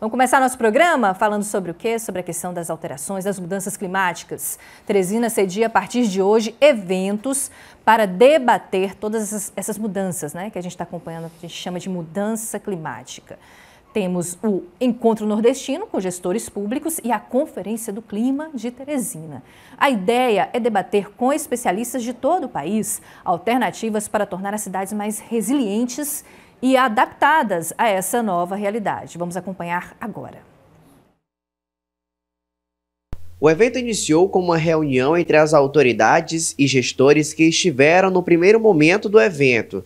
Vamos começar nosso programa falando sobre o quê? Sobre a questão das alterações, das mudanças climáticas. Teresina cedia a partir de hoje eventos para debater todas essas, mudanças, né? Que a gente está acompanhando, que a gente chama de mudança climática. Temos o Encontro Nordestino com gestores públicos e a Conferência do Clima de Teresina. A ideia é debater com especialistas de todo o país alternativas para tornar as cidades mais resilientes e adaptadas a essa nova realidade. Vamos acompanhar agora. O evento iniciou com uma reunião entre as autoridades e gestores que estiveram no primeiro momento do evento.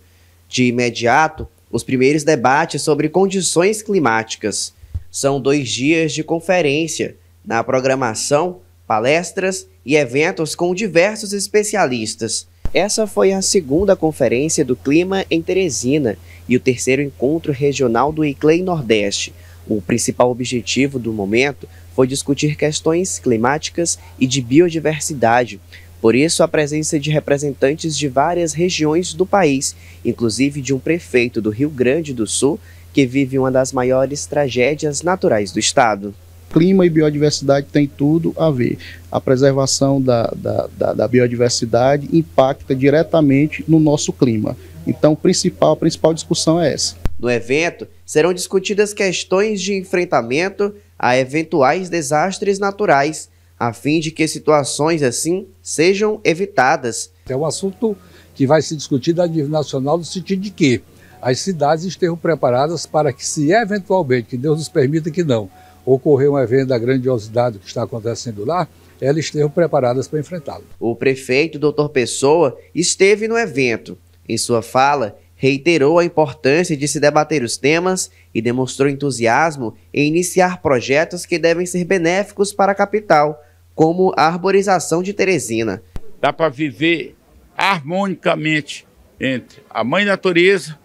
De imediato, os primeiros debates sobre condições climáticas. São dois dias de conferência, na programação, palestras e eventos com diversos especialistas, essa foi a segunda conferência do clima em Teresina e o terceiro encontro regional do ICLEI Nordeste. O principal objetivo do momento foi discutir questões climáticas e de biodiversidade. Por isso, a presença de representantes de várias regiões do país, inclusive de um prefeito do Rio Grande do Sul, que vive uma das maiores tragédias naturais do estado clima e biodiversidade tem tudo a ver. A preservação da, da, da, da biodiversidade impacta diretamente no nosso clima. Então, principal, a principal discussão é essa. No evento, serão discutidas questões de enfrentamento a eventuais desastres naturais, a fim de que situações assim sejam evitadas. É um assunto que vai se discutir a nível nacional no sentido de que as cidades estejam preparadas para que, se eventualmente, que Deus nos permita que não, ocorrer um evento da grandiosidade que está acontecendo lá, elas estejam preparadas para enfrentá-lo. O prefeito Dr. Pessoa esteve no evento. Em sua fala, reiterou a importância de se debater os temas e demonstrou entusiasmo em iniciar projetos que devem ser benéficos para a capital, como a arborização de Teresina. Dá para viver harmonicamente entre a mãe natureza,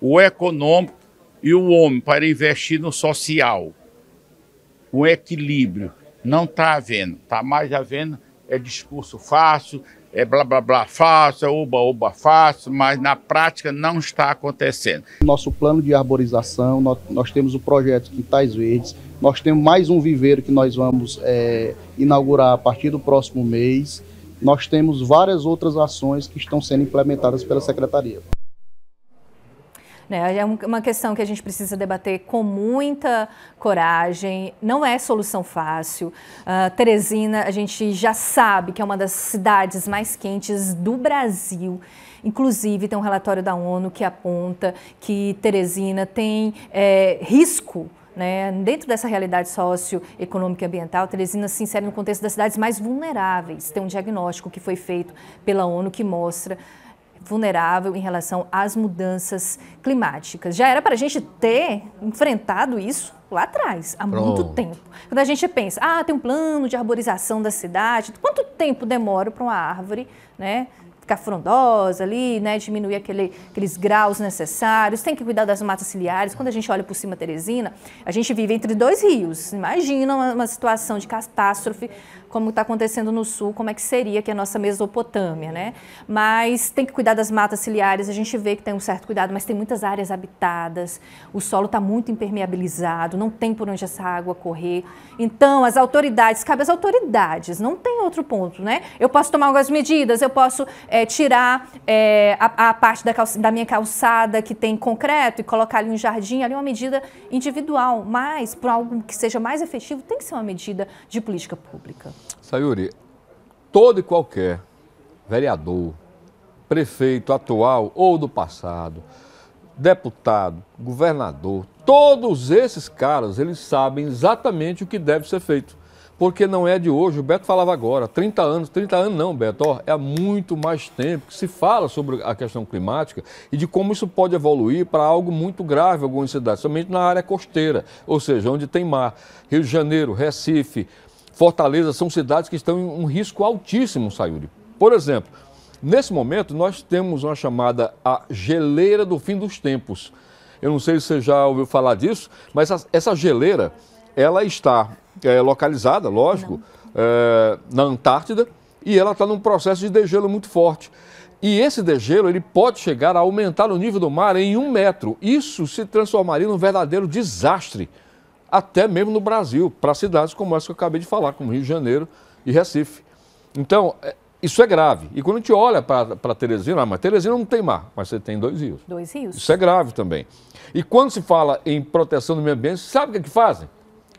o econômico e o homem para investir no social um equilíbrio. Não está havendo, está mais havendo é discurso fácil, é blá blá blá fácil, é oba oba fácil, mas na prática não está acontecendo. Nosso plano de arborização, nós, nós temos o projeto Quintais Verdes, nós temos mais um viveiro que nós vamos é, inaugurar a partir do próximo mês. Nós temos várias outras ações que estão sendo implementadas pela Secretaria. Né? É uma questão que a gente precisa debater com muita coragem, não é solução fácil. Uh, Teresina, a gente já sabe que é uma das cidades mais quentes do Brasil. Inclusive, tem um relatório da ONU que aponta que Teresina tem é, risco. Né? Dentro dessa realidade socioeconômica e ambiental, Teresina se insere no contexto das cidades mais vulneráveis. Tem um diagnóstico que foi feito pela ONU que mostra vulnerável em relação às mudanças climáticas. Já era para a gente ter enfrentado isso lá atrás, há Pronto. muito tempo. Quando a gente pensa, ah, tem um plano de arborização da cidade, quanto tempo demora para uma árvore, né? ficar frondosa ali, né, diminuir aquele, aqueles graus necessários, tem que cuidar das matas ciliares. Quando a gente olha por cima Teresina, a gente vive entre dois rios. Imagina uma, uma situação de catástrofe como está acontecendo no sul, como é que seria que a nossa Mesopotâmia, né? Mas tem que cuidar das matas ciliares, a gente vê que tem um certo cuidado, mas tem muitas áreas habitadas, o solo está muito impermeabilizado, não tem por onde essa água correr. Então, as autoridades, cabe às autoridades, não tem outro ponto, né? Eu posso tomar algumas medidas, eu posso é, tirar é, a, a, parte da, calça, da minha calçada que tem concreto e colocar ali um jardim, ali uma medida individual, mas para algo que seja mais efetivo, tem que ser uma medida de política pública. Sayuri, todo e qualquer vereador, prefeito atual ou do passado, deputado, governador, todos esses caras, eles sabem exatamente o que deve ser feito. Porque não é de hoje, o Beto falava agora, 30 anos, 30 anos não, Beto, ó, é há muito mais tempo que se fala sobre a questão climática e de como isso pode evoluir para algo muito grave em algumas cidades, somente na área costeira, ou seja, onde tem mar. Rio de Janeiro, Recife, Fortaleza são cidades que estão em um risco altíssimo, Sayuri. Por exemplo, nesse momento nós temos uma chamada a geleira do fim dos tempos. Eu não sei se você já ouviu falar disso, mas essa geleira, ela está é, localizada, lógico, é, na Antártida e ela está num processo de degelo muito forte. E esse degelo ele pode chegar a aumentar o nível do mar em um metro. Isso se transformaria num verdadeiro desastre até mesmo no Brasil, para cidades como essa que eu acabei de falar, como Rio de Janeiro e Recife. Então, é, isso é grave. E quando a gente olha para Teresina, ah, mas Teresina não tem mar, mas você tem dois rios. Dois rios. Isso é grave também. E quando se fala em proteção do meio ambiente, sabe o que, é que fazem?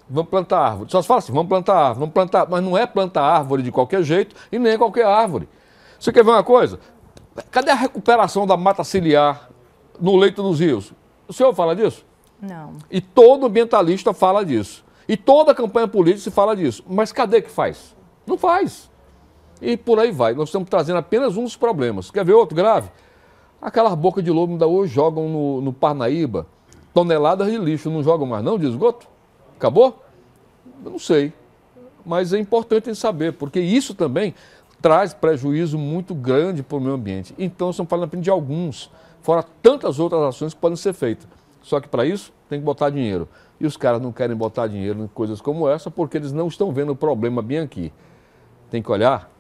Vamos plantar árvore. Só se fala assim, vamos plantar árvore, vamos plantar. Mas não é plantar árvore de qualquer jeito e nem qualquer árvore. Você quer ver uma coisa? Cadê a recuperação da mata ciliar no leito dos rios? O senhor fala disso? Não. E todo ambientalista fala disso. E toda campanha política se fala disso. Mas cadê que faz? Não faz. E por aí vai. Nós estamos trazendo apenas uns problemas. Quer ver outro grave? Aquelas bocas de lobo ainda hoje jogam no, no Parnaíba toneladas de lixo. Não jogam mais não de esgoto? Acabou? Eu não sei. Mas é importante saber, porque isso também traz prejuízo muito grande para o meio ambiente. Então, estamos falando apenas de alguns, fora tantas outras ações que podem ser feitas. Só que para isso tem que botar dinheiro. E os caras não querem botar dinheiro em coisas como essa porque eles não estão vendo o problema bem aqui. Tem que olhar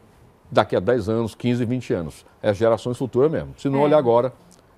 daqui a 10 anos, 15, 20 anos. É gerações futuras mesmo. Se não é. olhar agora,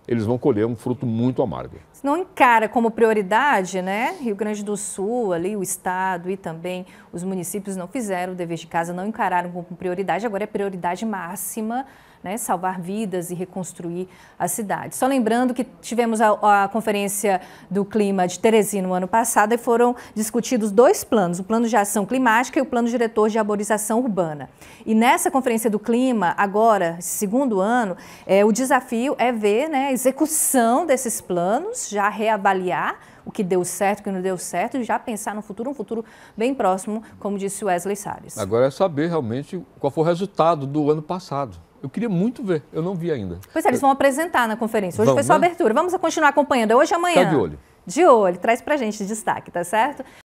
eles vão colher um fruto muito amargo. Se não encara como prioridade, né? Rio Grande do Sul, ali o estado e também os municípios não fizeram o dever de casa, não encararam como prioridade, agora é prioridade máxima né, salvar vidas e reconstruir a cidade. Só lembrando que tivemos a, a conferência do clima de Teresina no ano passado e foram discutidos dois planos, o plano de ação climática e o plano diretor de arborização urbana. E nessa conferência do clima, agora, segundo ano, é, o desafio é ver né, a execução desses planos, já reavaliar o que deu certo, o que não deu certo, e já pensar no futuro, um futuro bem próximo, como disse Wesley Salles. Agora é saber realmente qual foi o resultado do ano passado. Eu queria muito ver, eu não vi ainda. Pois é, eles vão apresentar na conferência. Hoje vamos, foi só né? abertura. Vamos continuar acompanhando, é hoje e tá amanhã. Tá de olho. De olho, traz pra gente destaque, tá certo?